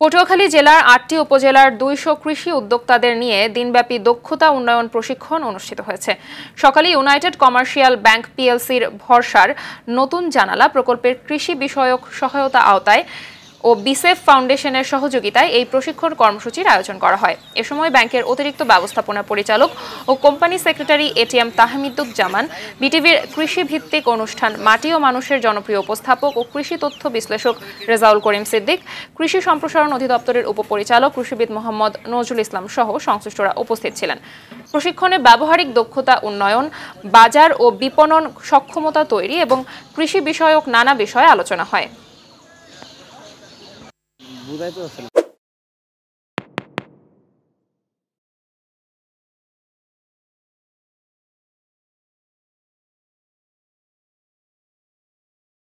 পটুয়াখালী জেলার আটটি উপজেলার দুইশো কৃষি উদ্যোক্তাদের নিয়ে দিনব্যাপী দক্ষতা উন্নয়ন প্রশিক্ষণ অনুষ্ঠিত হয়েছে সকালে ইউনাইটেড কমার্শিয়াল ব্যাংক পিএলসির ভরসার নতুন জানালা প্রকল্পের কৃষি বিষয়ক সহায়তা আওতায় ও বিসেফ ফাউন্ডেশনের সহযোগিতায় এই প্রশিক্ষণ কর্মসূচির আয়োজন করা হয় এ সময় ব্যাংকের অতিরিক্ত ব্যবস্থাপনা পরিচালক ও company secretary ATM Tahmidul Zaman বিটিভির কৃষিভিত্তিক অনুষ্ঠান মাটি ও মানুষের জনপ্রিয় উপস্থাপক ও কৃষি তথ্য বিশ্লেষক রেজাউল করিম সিদ্দিক কৃষি সম্প্রসারণ অধিদপ্তরের উপপরিচালক কৃষিবিদ মোহাম্মদ নজরুল ইসলাম সহ সংশ্লিষ্টরা উপস্থিত ছিলেন প্রশিক্ষণে ব্যবহারিক দক্ষতা উন্নয়ন বাজার ও বিপণন সক্ষমতা তৈরি এবং কৃষি বিষয়ক নানা বিষয়ে আলোচনা হয় 不在这个。